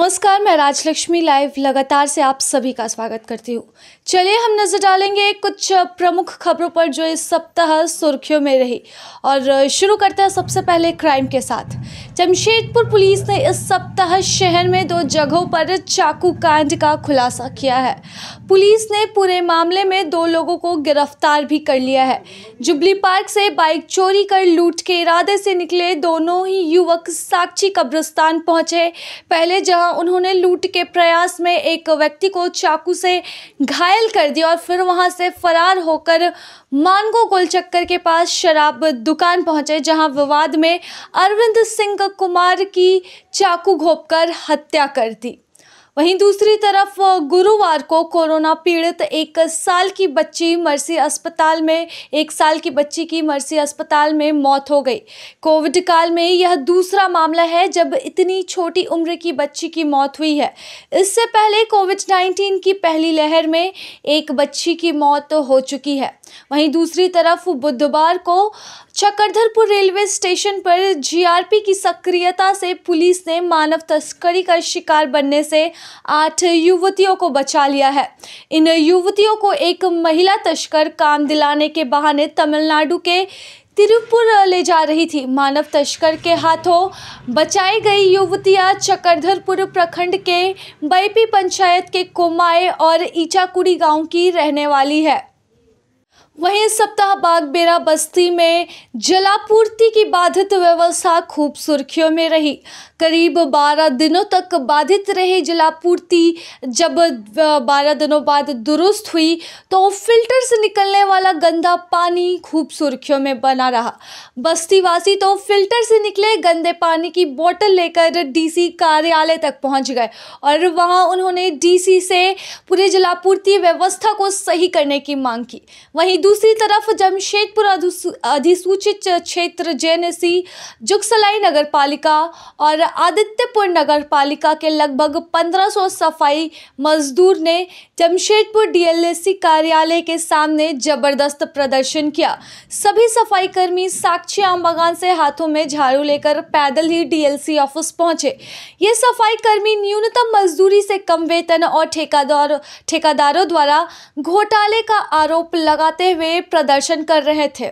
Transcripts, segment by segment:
नमस्कार मैं राजलक्ष्मी लाइव लगातार से आप सभी का स्वागत करती हूँ चलिए हम नज़र डालेंगे कुछ प्रमुख खबरों पर जो इस सप्ताह सुर्खियों में रही और शुरू करते हैं सबसे पहले क्राइम के साथ जमशेदपुर पुलिस ने इस सप्ताह शहर में दो जगहों पर चाकू कांड का खुलासा किया है पुलिस ने पूरे मामले में दो लोगों को गिरफ्तार भी कर लिया है जुबली पार्क से बाइक चोरी कर लूट के इरादे से निकले दोनों ही युवक साक्षी कब्रिस्तान पहुंचे पहले जहाँ उन्होंने लूट के प्रयास में एक व्यक्ति को चाकू से घायल कर दिया और फिर वहां से फरार होकर मानगो गोल चक्कर के पास शराब दुकान पहुंचे जहां विवाद में अरविंद सिंह कुमार की चाकू घोपकर हत्या कर दी वहीं दूसरी तरफ गुरुवार को कोरोना पीड़ित एक साल की बच्ची मर्सी अस्पताल में एक साल की बच्ची की मर्सी अस्पताल में मौत हो गई कोविड काल में यह दूसरा मामला है जब इतनी छोटी उम्र की बच्ची की मौत हुई है इससे पहले कोविड नाइन्टीन की पहली लहर में एक बच्ची की मौत हो चुकी है वहीं दूसरी तरफ बुधवार को चकरधरपुर रेलवे स्टेशन पर जीआरपी की सक्रियता से पुलिस ने मानव तस्करी का शिकार बनने से आठ युवतियों को बचा लिया है इन युवतियों को एक महिला तस्कर काम दिलाने के बहाने तमिलनाडु के तिरुपुर ले जा रही थी मानव तस्कर के हाथों बचाई गई युवतियां चकरधरपुर प्रखंड के बैपी पंचायत के कोमाए और ईचाकुड़ी गांव की रहने वाली है वहीं सप्ताह बागबेरा बस्ती में जलापूर्ति की बाधित व्यवस्था खूब सुर्खियों में रही करीब 12 दिनों तक बाधित रही जलापूर्ति जब 12 दिनों बाद दुरुस्त हुई तो फिल्टर से निकलने वाला गंदा पानी खूब सुर्खियों में बना रहा बस्तीवासी तो फिल्टर से निकले गंदे पानी की बोतल लेकर डीसी कार्यालय तक पहुंच गए और वहां उन्होंने डीसी से पूरे जलापूर्ति व्यवस्था को सही करने की मांग की वहीं दूसरी तरफ जमशेदपुर अधिसूचित क्षेत्र जेएनसी जुगसलाई नगर पालिका और आदित्यपुर नगर पालिका के लगभग 1500 सफाई मजदूर ने जमशेदपुर डीएलएससी कार्यालय के सामने जबरदस्त प्रदर्शन किया सभी सफाई कर्मी साक्षी आम बगान से हाथों में झाड़ू लेकर पैदल ही डीएलसी ऑफिस पहुंचे ये सफाई कर्मी न्यूनतम मजदूरी से कम वेतन और ठेकादार ठेकेदारों द्वारा घोटाले का आरोप लगाते हुए प्रदर्शन कर रहे थे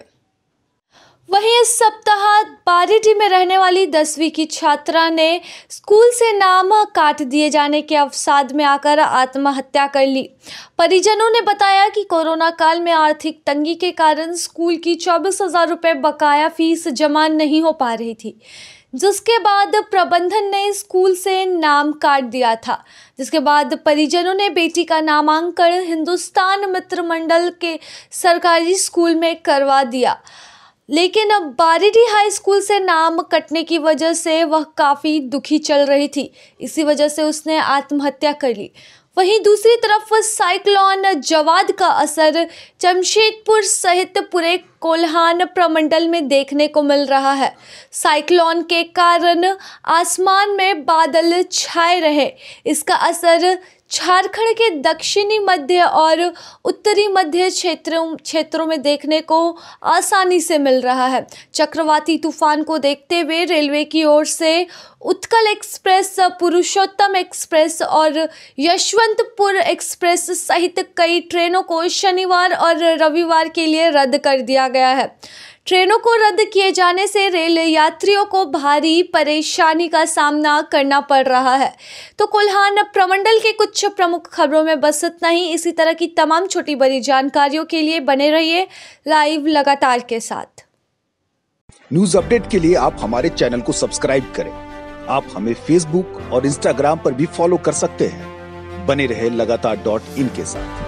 वहीं इस सप्ताह बारीडी में रहने वाली दसवीं की छात्रा ने स्कूल से नाम काट दिए जाने के अवसाद में आकर आत्महत्या कर ली परिजनों ने बताया कि कोरोना काल में आर्थिक तंगी के कारण स्कूल की चौबीस हज़ार रुपये बकाया फीस जमा नहीं हो पा रही थी जिसके बाद प्रबंधन ने स्कूल से नाम काट दिया था जिसके बाद परिजनों ने बेटी का नामांकन हिंदुस्तान मित्र मंडल के सरकारी स्कूल में करवा दिया लेकिन अब बारीडी हाई स्कूल से नाम कटने की वजह से वह काफ़ी दुखी चल रही थी इसी वजह से उसने आत्महत्या कर ली वहीं दूसरी तरफ साइक्लोन जवाद का असर जमशेदपुर सहित पूरे कोल्हान प्रमंडल में देखने को मिल रहा है साइक्लोन के कारण आसमान में बादल छाए रहे इसका असर झारखंड के दक्षिणी मध्य और उत्तरी मध्य क्षेत्रों क्षेत्रों में देखने को आसानी से मिल रहा है चक्रवाती तूफान को देखते हुए रेलवे की ओर से उत्कल एक्सप्रेस पुरुषोत्तम एक्सप्रेस और यशवंतपुर एक्सप्रेस सहित कई ट्रेनों को शनिवार और रविवार के लिए रद्द कर दिया गया है ट्रेनों को रद्द किए जाने से रेल यात्रियों को भारी परेशानी का सामना करना पड़ रहा है तो कोल्हान प्रमंडल के कुछ प्रमुख खबरों में बस इतना ही इसी तरह की तमाम छोटी बड़ी जानकारियों के लिए बने रहिए लाइव लगातार के साथ न्यूज अपडेट के लिए आप हमारे चैनल को सब्सक्राइब करें आप हमें फेसबुक और इंस्टाग्राम पर भी फॉलो कर सकते हैं बने रहे लगातार डॉट इन के साथ